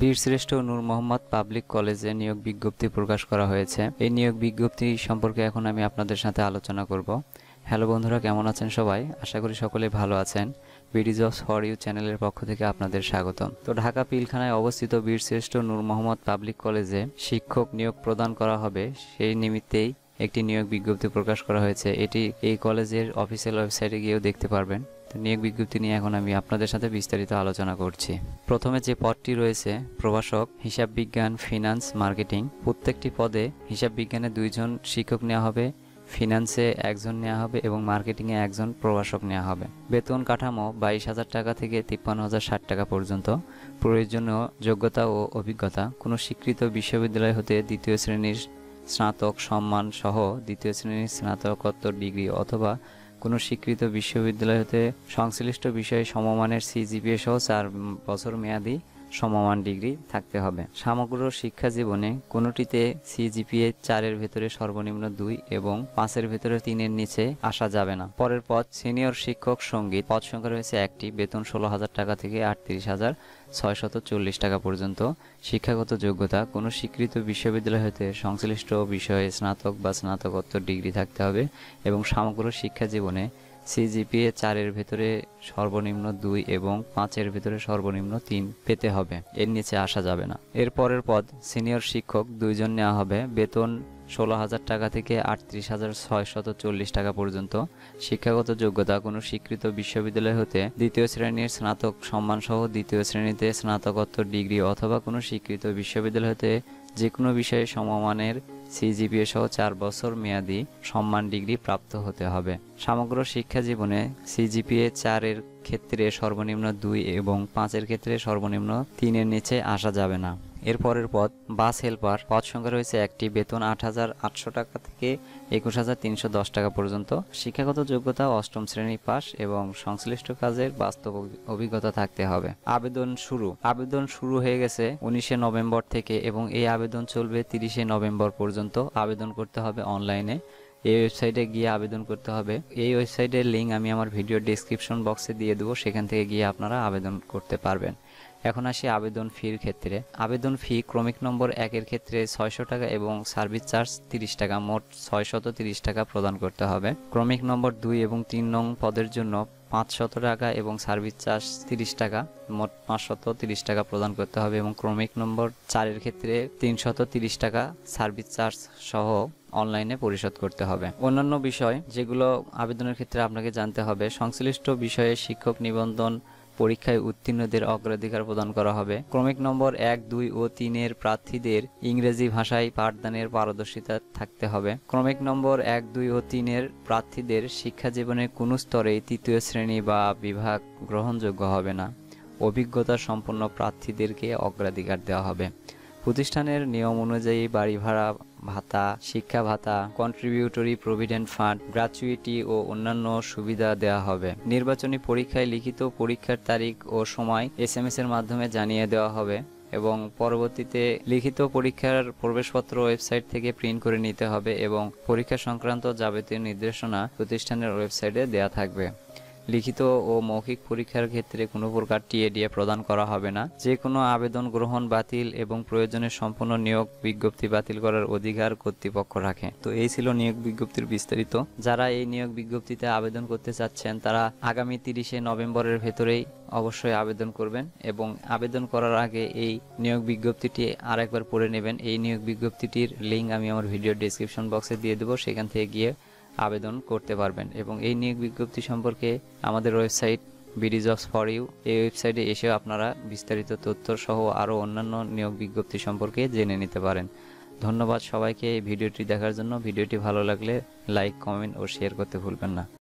বীরশ্রেষ্ঠ নূর মোহাম্মদ পাবলিক কলেজে নিয়োগ বিজ্ঞপ্তি প্রকাশ করা হয়েছে এই নিয়োগ বিজ্ঞপ্তি সম্পর্কে এখন আমি আপনাদের সাথে আলোচনা করব হ্যালো বন্ধুরা কেমন আছেন সবাই আশা করি সকলে ভালো আছেন বিডি জবস ফর ইউ চ্যানেলের পক্ষ থেকে আপনাদের স্বাগতম তো ঢাকা পিলখানায় অবস্থিত বীরশ্রেষ্ঠ নূর মোহাম্মদ পাবলিক কলেজে শিক্ষক নিয়োগ প্রদান করা হবে সেই নিমিত্তেই একটি নিয়োগ বিজ্ঞপ্তি প্রকাশ করা হয়েছে এটি এই কলেজের অফিসিয়াল ওয়েবসাইটে গিয়েও দেখতে পারবেন তো নিয়োগ বিজ্ঞপ্তি নিয়ে এখন আমি আপনাদের সাথে বিস্তারিত আলোচনা করছি প্রথমে যে পদটি রয়েছে প্রভাষক হিসাব বিজ্ঞান ফিনান্স মার্কেটিং প্রত্যেকটি পদে হিসাব বিজ্ঞানে দুইজন শিক্ষক নেওয়া হবে ফিনান্সে একজন নেওয়া হবে এবং মার্কেটিংয়ে একজন প্রভাষক নেওয়া হবে বেতন কাঠামো বাইশ হাজার টাকা থেকে তিপ্পান্ন হাজার ষাট টাকা পর্যন্ত প্রয়োজনীয় যোগ্যতা ও অভিজ্ঞতা কোনো স্বীকৃত বিশ্ববিদ্যালয় হতে দ্বিতীয় শ্রেণীর স্নাতক সম্মান সহ দ্বিতীয় শ্রেণীর স্নাতকোত্তর ডিগ্রি অথবা কোনো স্বীকৃত বিশ্ববিদ্যালয় হতে সংশ্লিষ্ট বিষয়ে সমমানের সিজিপিএ সহ চার বছর মেয়াদী সমমান ডিগ্রি থাকতে হবে সমগ্র শিক্ষা জীবনে কোনোটিতে সিজিপিএ চারের ভেতরে সর্বনিম্ন দুই এবং পাঁচের ভেতরে তিনের নিচে আসা যাবে না পরের পদ সিনিয়র শিক্ষক সঙ্গীত পদ সংখ্যা রয়েছে একটি বেতন ষোলো হাজার টাকা থেকে আটত্রিশ হাজার ছয়শত চল্লিশ টাকা পর্যন্ত শিক্ষাগত যোগ্যতা কোনো স্বীকৃত বিশ্ববিদ্যালয় হতে সংশ্লিষ্ট বিষয়ে স্নাতক বা স্নাতকোত্তর ডিগ্রি থাকতে হবে এবং সমগ্র শিক্ষা জীবনে সিজিপিএ চারের ভেতরে সর্বনিম্ন দুই এবং পাঁচের ভেতরে সর্বনিম্ন তিন পেতে হবে এর নিচে আসা যাবে না এর পরের পদ সিনিয়র শিক্ষক দুইজন নেওয়া হবে বেতন ষোলো হাজার টাকা থেকে আটত্রিশ হাজার ছয়শত চল্লিশ টাকা পর্যন্ত শিক্ষাগত যোগ্যতা কোনো স্বীকৃত বিশ্ববিদ্যালয় হতে দ্বিতীয় শ্রেণীর স্নাতক সম্মানসহ দ্বিতীয় শ্রেণীতে স্নাতকোত্তর ডিগ্রি অথবা কোনো স্বীকৃত বিশ্ববিদ্যালয় হতে যে কোনো বিষয়ে সমমানের সিজিপিএ সহ চার বছর মেয়াদি সম্মান ডিগ্রি প্রাপ্ত হতে হবে সমগ্র শিক্ষা জীবনে সিজিপিএ চারের ক্ষেত্রে সর্বনিম্ন দুই এবং পাঁচের ক্ষেত্রে সর্বনিম্ন তিনের নিচে আসা যাবে না এর পরের পদ বাস হেল্পার পদ সংখ্যা রয়েছে একটি বেতন আট হাজার আটশো টাকা থেকে একুশ হাজার তিনশো দশ টাকা পর্যন্ত শিক্ষাগত যোগ্যতা অষ্টম শ্রেণী পাস এবং সংশ্লিষ্ট কাজের বাস্তব অভিজ্ঞতা থাকতে হবে আবেদন শুরু আবেদন শুরু হয়ে গেছে উনিশে নভেম্বর থেকে এবং এই আবেদন চলবে তিরিশে নভেম্বর পর্যন্ত আবেদন করতে হবে অনলাইনে এই ওয়েবসাইটে গিয়ে আবেদন করতে হবে এই ওয়েবসাইটের লিঙ্ক আমি আমার ভিডিও ডিসক্রিপশন বক্সে দিয়ে দেবো সেখান থেকে গিয়ে আপনারা আবেদন করতে পারবেন এখন আসি আবেদন ফির ক্ষেত্রে আবেদন ফি ক্রমিক নম্বর একের ক্ষেত্রে ছয়শো টাকা এবং সার্ভিস চার্জ তিরিশ টাকা মোট ছয়শত তিরিশ টাকা প্রদান করতে হবে ক্রমিক নম্বর দুই এবং তিন নং পদের জন্য পাঁচশত টাকা এবং সার্ভিস চার্জ তিরিশ টাকা মোট পাঁচশত তিরিশ টাকা প্রদান করতে হবে এবং ক্রমিক নম্বর চারের ক্ষেত্রে তিনশত তিরিশ টাকা সার্ভিস চার্জ সহ অনলাইনে পরিশোধ করতে হবে অন্যান্য বিষয় যেগুলো আবেদনের ক্ষেত্রে আপনাকে জানতে হবে সংশ্লিষ্ট বিষয়ে শিক্ষক নিবন্ধন পরীক্ষায় উত্তীর্ণদের অগ্রাধিকার প্রদান করা হবে ক্রমিক নম্বর এক দুই ও তিনের প্রার্থীদের ইংরেজি ভাষায় পাঠদানের পারদর্শিতা থাকতে হবে ক্রমিক নম্বর এক দুই ও তিনের প্রার্থীদের শিক্ষা জীবনে কোনো স্তরে তৃতীয় শ্রেণী বা বিভাগ গ্রহণযোগ্য হবে না অভিজ্ঞতা সম্পন্ন প্রার্থীদেরকে অগ্রাধিকার দেওয়া হবে প্রতিষ্ঠানের নিয়ম অনুযায়ী বাড়ি ভাড়া ভাতা শিক্ষা ভাতা কন্ট্রিবিউটরি প্রভিডেন্ট ফান্ড গ্রাচুইটি ও অন্যান্য সুবিধা দেওয়া হবে নির্বাচনী পরীক্ষায় লিখিত পরীক্ষার তারিখ ও সময় এস এম এর মাধ্যমে জানিয়ে দেওয়া হবে এবং পরবর্তীতে লিখিত পরীক্ষার প্রবেশপত্র ওয়েবসাইট থেকে প্রিন্ট করে নিতে হবে এবং পরীক্ষা সংক্রান্ত যাবতীয় নির্দেশনা প্রতিষ্ঠানের ওয়েবসাইটে দেয়া থাকবে লিখিত ও মৌখিক পরীক্ষার ক্ষেত্রে কোনো প্রকার টিএডিএ প্রদান করা হবে না যে কোনো আবেদন গ্রহণ বাতিল এবং প্রয়োজনে সম্পূর্ণ নিয়োগ বিজ্ঞপ্তি বাতিল করার অধিকার কর্তৃপক্ষ রাখে তো এই ছিল নিয়োগ বিজ্ঞপ্তির বিস্তারিত যারা এই নিয়োগ বিজ্ঞপ্তিতে আবেদন করতে চাচ্ছেন তারা আগামী তিরিশে নভেম্বরের ভেতরেই অবশ্যই আবেদন করবেন এবং আবেদন করার আগে এই নিয়োগ বিজ্ঞপ্তিটি আরেকবার পড়ে নেবেন এই নিয়োগ বিজ্ঞপ্তিটির লিঙ্ক আমি আমার ভিডিও ডিসক্রিপশন বক্সে দিয়ে দেবো সেখান থেকে গিয়ে আবেদন করতে পারবেন এবং এই নিয়োগ বিজ্ঞপ্তি সম্পর্কে আমাদের website BD jobs for you এই ওয়েবসাইটে এসে আপনারা বিস্তারিত তথ্য সহ আরও অন্যান্য নিয়োগ বিজ্ঞপ্তি সম্পর্কে জেনে নিতে পারেন ধন্যবাদ সবাইকে এই ভিডিওটি দেখার জন্য ভিডিওটি ভালো লাগলে লাইক কমেন্ট ও শেয়ার করতে ভুলবেন না